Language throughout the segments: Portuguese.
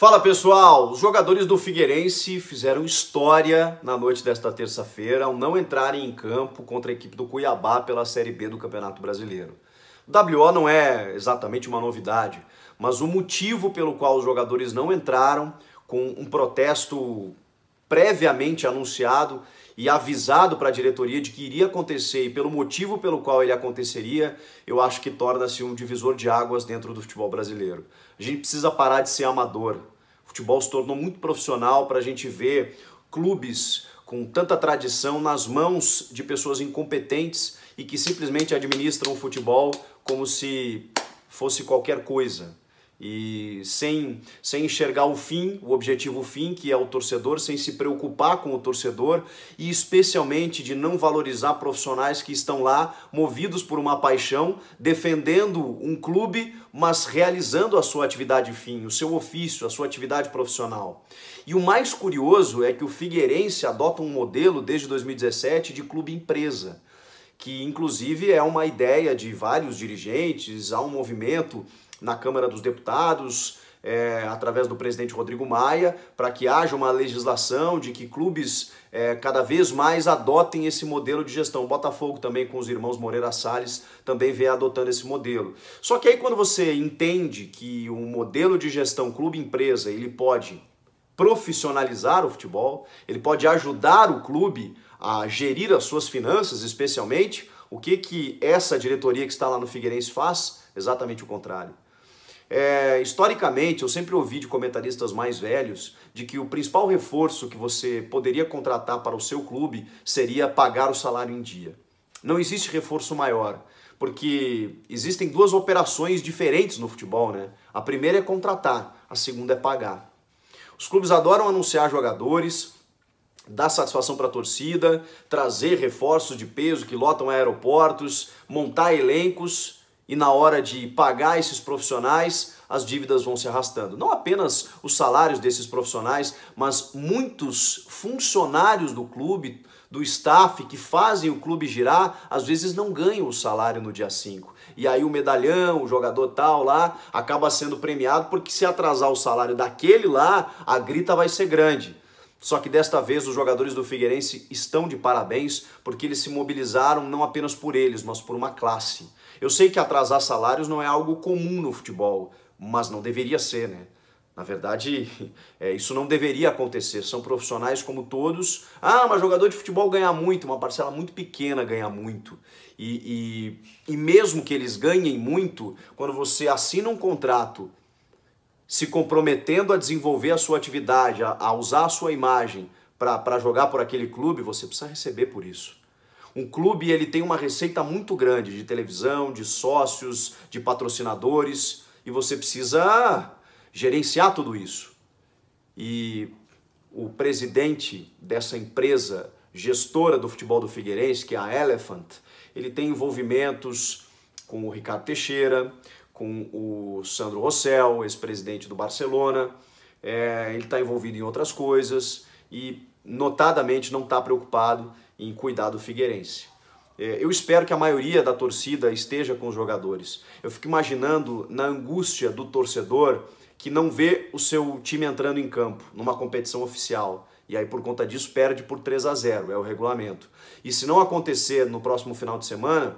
Fala pessoal, os jogadores do Figueirense fizeram história na noite desta terça-feira ao não entrarem em campo contra a equipe do Cuiabá pela Série B do Campeonato Brasileiro. O WO não é exatamente uma novidade, mas o motivo pelo qual os jogadores não entraram, com um protesto previamente anunciado e avisado para a diretoria de que iria acontecer e pelo motivo pelo qual ele aconteceria, eu acho que torna-se um divisor de águas dentro do futebol brasileiro. A gente precisa parar de ser amador. O futebol se tornou muito profissional para a gente ver clubes com tanta tradição nas mãos de pessoas incompetentes e que simplesmente administram o futebol como se fosse qualquer coisa e sem, sem enxergar o fim, o objetivo fim, que é o torcedor, sem se preocupar com o torcedor e especialmente de não valorizar profissionais que estão lá movidos por uma paixão, defendendo um clube, mas realizando a sua atividade fim, o seu ofício, a sua atividade profissional. E o mais curioso é que o Figueirense adota um modelo desde 2017 de clube empresa, que inclusive é uma ideia de vários dirigentes, há um movimento na Câmara dos Deputados, é, através do presidente Rodrigo Maia, para que haja uma legislação de que clubes é, cada vez mais adotem esse modelo de gestão. Botafogo também, com os irmãos Moreira Salles, também vem adotando esse modelo. Só que aí quando você entende que o modelo de gestão clube-empresa, ele pode profissionalizar o futebol, ele pode ajudar o clube a gerir as suas finanças, especialmente, o que, que essa diretoria que está lá no Figueirense faz? Exatamente o contrário. É, historicamente, eu sempre ouvi de comentaristas mais velhos de que o principal reforço que você poderia contratar para o seu clube seria pagar o salário em dia. Não existe reforço maior, porque existem duas operações diferentes no futebol, né? A primeira é contratar, a segunda é pagar. Os clubes adoram anunciar jogadores, dar satisfação para a torcida, trazer reforços de peso que lotam aeroportos, montar elencos e na hora de pagar esses profissionais, as dívidas vão se arrastando. Não apenas os salários desses profissionais, mas muitos funcionários do clube, do staff que fazem o clube girar, às vezes não ganham o salário no dia 5. E aí o medalhão, o jogador tal lá, acaba sendo premiado porque se atrasar o salário daquele lá, a grita vai ser grande. Só que desta vez os jogadores do Figueirense estão de parabéns porque eles se mobilizaram não apenas por eles, mas por uma classe. Eu sei que atrasar salários não é algo comum no futebol, mas não deveria ser, né? Na verdade, é, isso não deveria acontecer. São profissionais como todos. Ah, mas jogador de futebol ganha muito, uma parcela muito pequena ganha muito. E, e, e mesmo que eles ganhem muito, quando você assina um contrato se comprometendo a desenvolver a sua atividade, a, a usar a sua imagem para jogar por aquele clube, você precisa receber por isso. Um clube ele tem uma receita muito grande de televisão, de sócios, de patrocinadores, e você precisa gerenciar tudo isso. E o presidente dessa empresa gestora do futebol do Figueirense, que é a Elephant, ele tem envolvimentos com o Ricardo Teixeira, com o Sandro Rossell, ex-presidente do Barcelona. É, ele está envolvido em outras coisas e, notadamente, não está preocupado em cuidar do Figueirense. É, eu espero que a maioria da torcida esteja com os jogadores. Eu fico imaginando na angústia do torcedor que não vê o seu time entrando em campo numa competição oficial. E aí, por conta disso, perde por 3 a 0, é o regulamento. E se não acontecer no próximo final de semana,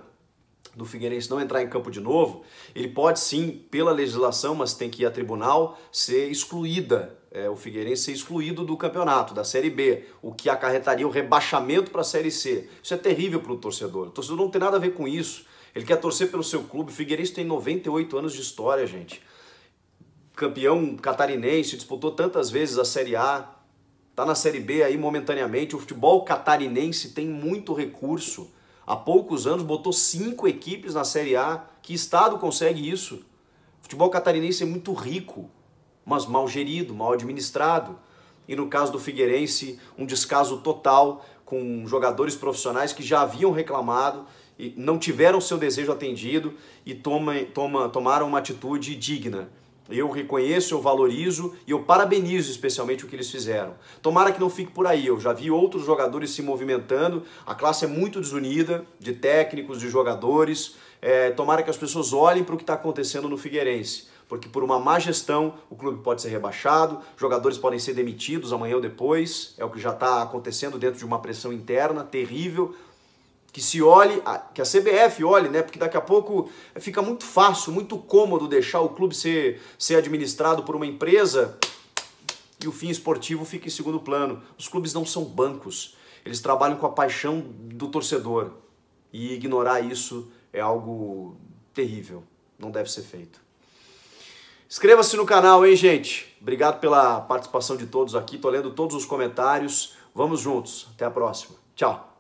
do Figueirense não entrar em campo de novo, ele pode sim, pela legislação, mas tem que ir a tribunal, ser excluída, é, o Figueirense ser excluído do campeonato, da Série B, o que acarretaria o rebaixamento para a Série C. Isso é terrível para o torcedor. O torcedor não tem nada a ver com isso. Ele quer torcer pelo seu clube. O Figueirense tem 98 anos de história, gente. Campeão catarinense, disputou tantas vezes a Série A, está na Série B aí momentaneamente. O futebol catarinense tem muito recurso há poucos anos botou cinco equipes na Série A. Que estado consegue isso? O futebol catarinense é muito rico, mas mal gerido, mal administrado. E no caso do Figueirense, um descaso total com jogadores profissionais que já haviam reclamado e não tiveram seu desejo atendido e toma, toma, tomaram uma atitude digna. Eu reconheço, eu valorizo e eu parabenizo especialmente o que eles fizeram. Tomara que não fique por aí. Eu já vi outros jogadores se movimentando. A classe é muito desunida de técnicos, de jogadores. É, tomara que as pessoas olhem para o que está acontecendo no Figueirense. Porque por uma má gestão, o clube pode ser rebaixado, jogadores podem ser demitidos amanhã ou depois. É o que já está acontecendo dentro de uma pressão interna terrível que se olhe, que a CBF olhe, né? Porque daqui a pouco fica muito fácil, muito cômodo deixar o clube ser, ser administrado por uma empresa e o fim esportivo fica em segundo plano. Os clubes não são bancos, eles trabalham com a paixão do torcedor e ignorar isso é algo terrível, não deve ser feito. Inscreva-se no canal, hein, gente? Obrigado pela participação de todos aqui, tô lendo todos os comentários. Vamos juntos, até a próxima. Tchau.